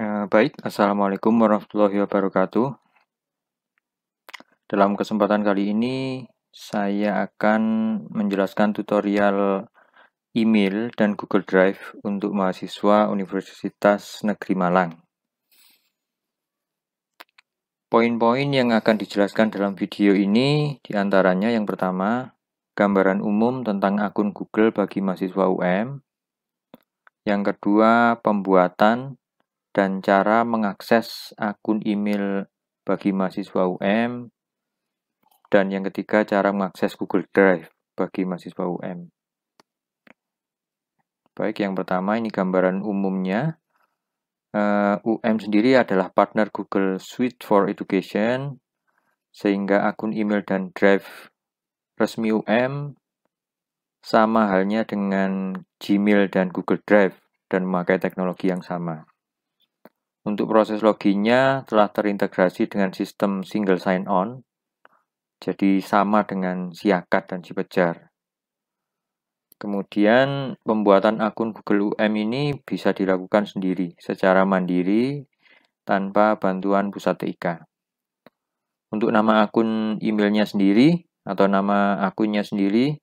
Eh, baik, Assalamualaikum warahmatullahi wabarakatuh. Dalam kesempatan kali ini, saya akan menjelaskan tutorial email dan Google Drive untuk mahasiswa Universitas Negeri Malang. Poin-poin yang akan dijelaskan dalam video ini diantaranya yang pertama, gambaran umum tentang akun Google bagi mahasiswa UM. Yang kedua, pembuatan dan cara mengakses akun email bagi mahasiswa UM. Dan yang ketiga, cara mengakses Google Drive bagi mahasiswa UM. Baik, yang pertama ini gambaran umumnya. Uh, UM sendiri adalah partner Google Suite for Education, sehingga akun email dan drive resmi UM sama halnya dengan Gmail dan Google Drive dan memakai teknologi yang sama. Untuk proses loginnya telah terintegrasi dengan sistem single sign-on, jadi sama dengan Siakat dan Cipejar. Kemudian pembuatan akun Google UM ini bisa dilakukan sendiri secara mandiri tanpa bantuan pusat TIK. Untuk nama akun emailnya sendiri atau nama akunnya sendiri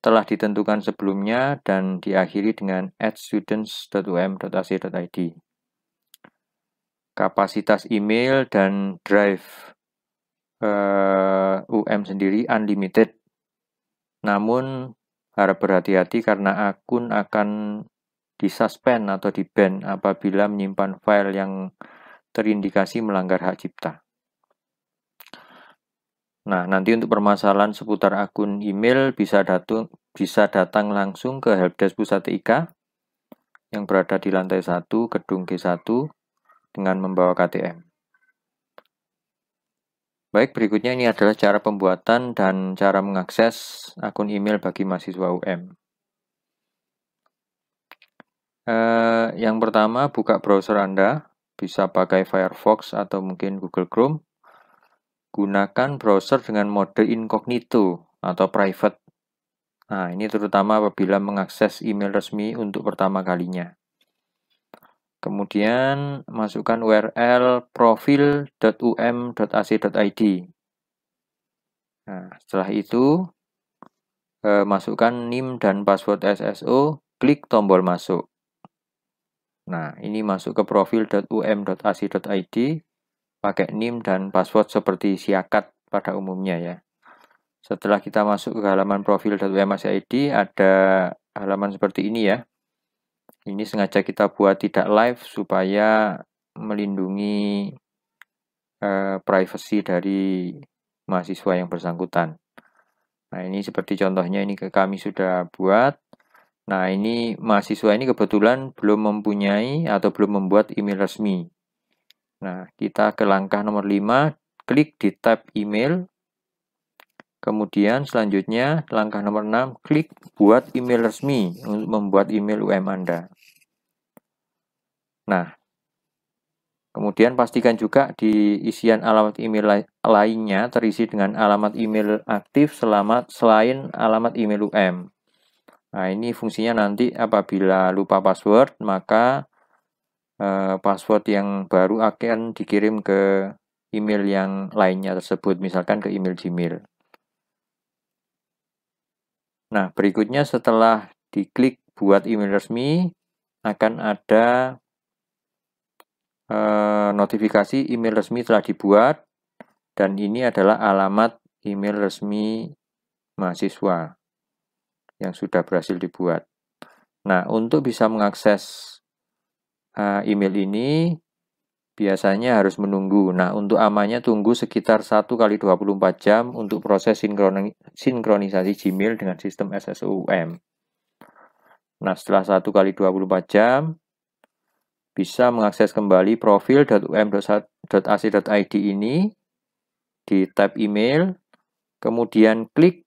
telah ditentukan sebelumnya dan diakhiri dengan atstudents.um.ac.id kapasitas email dan drive uh, UM sendiri unlimited. Namun harap berhati-hati karena akun akan disuspend atau diban apabila menyimpan file yang terindikasi melanggar hak cipta. Nah, nanti untuk permasalahan seputar akun email bisa datang bisa datang langsung ke helpdesk pusat IK yang berada di lantai 1 gedung G1 dengan membawa KTM. Baik, berikutnya ini adalah cara pembuatan dan cara mengakses akun email bagi mahasiswa UM. Eh, yang pertama, buka browser Anda. Bisa pakai Firefox atau mungkin Google Chrome. Gunakan browser dengan mode incognito atau private. Nah, ini terutama apabila mengakses email resmi untuk pertama kalinya. Kemudian masukkan URL profil.um.ac.id. Nah, setelah itu eh, masukkan NIM dan password SSO, klik tombol masuk. Nah, ini masuk ke profil.um.ac.id pakai NIM dan password seperti siakat pada umumnya ya. Setelah kita masuk ke halaman profil.um.ac.id ada halaman seperti ini ya. Ini sengaja kita buat tidak live supaya melindungi uh, privacy dari mahasiswa yang bersangkutan. Nah, ini seperti contohnya ini kami sudah buat. Nah, ini mahasiswa ini kebetulan belum mempunyai atau belum membuat email resmi. Nah, kita ke langkah nomor 5, klik di tab email. Kemudian selanjutnya langkah nomor 6, klik buat email resmi untuk membuat email UM Anda. Nah, kemudian pastikan juga di isian alamat email lainnya terisi dengan alamat email aktif selamat selain alamat email UM. Nah, ini fungsinya nanti apabila lupa password, maka eh, password yang baru akan dikirim ke email yang lainnya tersebut, misalkan ke email Gmail. Nah, berikutnya setelah diklik buat email resmi, akan ada e, notifikasi email resmi telah dibuat dan ini adalah alamat email resmi mahasiswa yang sudah berhasil dibuat. Nah, untuk bisa mengakses eh, email ini, biasanya harus menunggu. Nah, untuk amannya tunggu sekitar 1 kali 24 jam untuk proses sinkronisasi Gmail dengan sistem SSOM. Nah, setelah 1 kali 24 jam, bisa mengakses kembali profil.um.ac.id ini di tab email, kemudian klik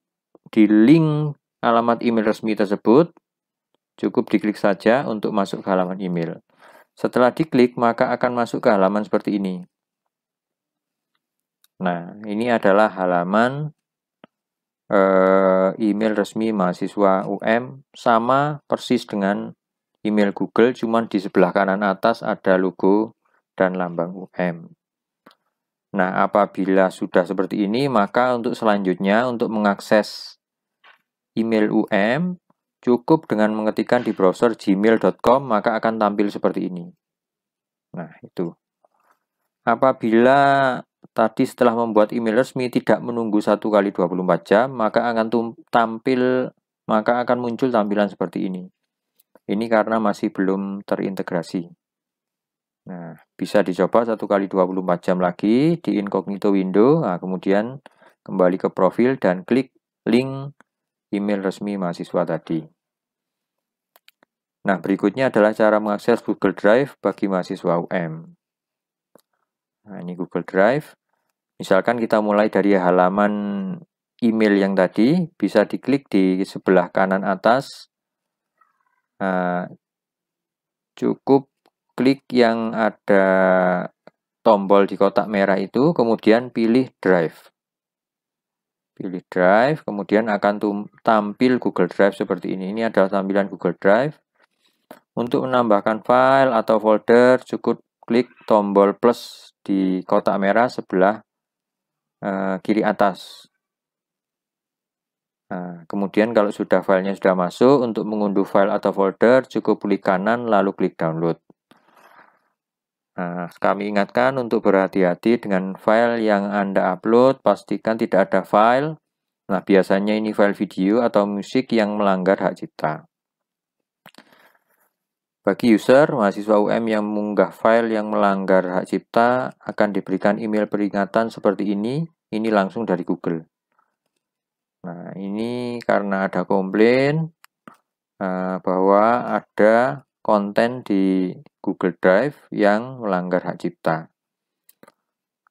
di link alamat email resmi tersebut. Cukup diklik saja untuk masuk ke halaman email. Setelah diklik, maka akan masuk ke halaman seperti ini. Nah, ini adalah halaman eh, email resmi mahasiswa UM, sama persis dengan email Google, cuman di sebelah kanan atas ada logo dan lambang UM. Nah, apabila sudah seperti ini, maka untuk selanjutnya, untuk mengakses email UM, Cukup dengan mengetikkan di browser gmail.com maka akan tampil seperti ini. Nah, itu. Apabila tadi setelah membuat email resmi tidak menunggu satu kali 24 jam, maka akan tampil maka akan muncul tampilan seperti ini. Ini karena masih belum terintegrasi. Nah, bisa dicoba satu kali 24 jam lagi di incognito window. Nah, kemudian kembali ke profil dan klik link email resmi mahasiswa tadi. Nah, berikutnya adalah cara mengakses Google Drive bagi mahasiswa UM. Nah, ini Google Drive. Misalkan kita mulai dari halaman email yang tadi, bisa diklik di sebelah kanan atas. Nah, cukup klik yang ada tombol di kotak merah itu, kemudian pilih Drive. Pilih Drive, kemudian akan tampil Google Drive seperti ini. Ini adalah tampilan Google Drive untuk menambahkan file atau folder, cukup klik tombol plus di kotak merah sebelah eh, kiri atas. Nah, kemudian kalau sudah filenya sudah masuk, untuk mengunduh file atau folder, cukup klik kanan lalu klik download. Nah, kami ingatkan untuk berhati-hati dengan file yang Anda upload, pastikan tidak ada file. Nah, biasanya ini file video atau musik yang melanggar hak cipta. Bagi user, mahasiswa UM yang mengunggah file yang melanggar hak cipta akan diberikan email peringatan seperti ini, ini langsung dari Google. Nah, ini karena ada komplain eh, bahwa ada konten di Google Drive yang melanggar hak cipta.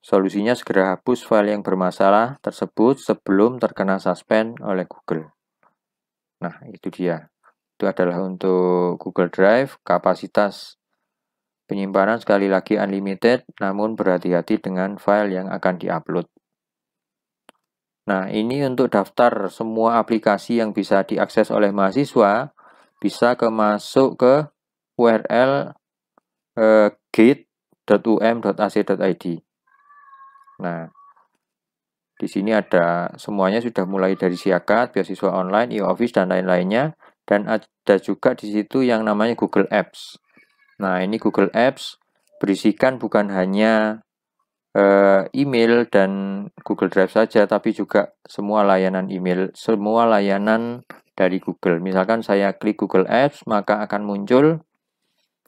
Solusinya segera hapus file yang bermasalah tersebut sebelum terkena suspend oleh Google. Nah, itu dia itu adalah untuk Google Drive kapasitas penyimpanan sekali lagi unlimited namun berhati-hati dengan file yang akan diupload nah ini untuk daftar semua aplikasi yang bisa diakses oleh mahasiswa bisa ke masuk ke URL eh, gate.um.ac.id nah di sini ada semuanya sudah mulai dari siakat, beasiswa online, e-office, dan lain-lainnya dan ada juga di situ yang namanya Google Apps. Nah, ini Google Apps berisikan bukan hanya uh, email dan Google Drive saja, tapi juga semua layanan email, semua layanan dari Google. Misalkan saya klik Google Apps, maka akan muncul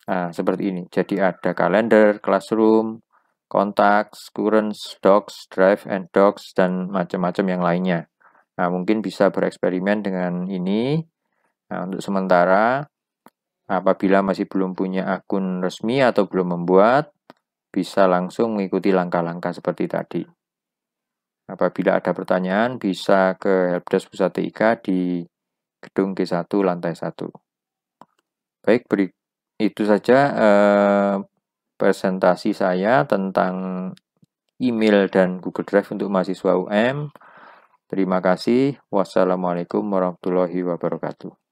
nah, seperti ini. Jadi ada kalender, classroom, contacts, currents, docs, drive, and docs, dan macam-macam yang lainnya. Nah, mungkin bisa bereksperimen dengan ini Nah, untuk sementara, apabila masih belum punya akun resmi atau belum membuat, bisa langsung mengikuti langkah-langkah seperti tadi. Apabila ada pertanyaan, bisa ke helpdesk pusat TIK di gedung G1 lantai 1. Baik, beri, itu saja eh, presentasi saya tentang email dan Google Drive untuk mahasiswa UM. Terima kasih. Wassalamualaikum warahmatullahi wabarakatuh.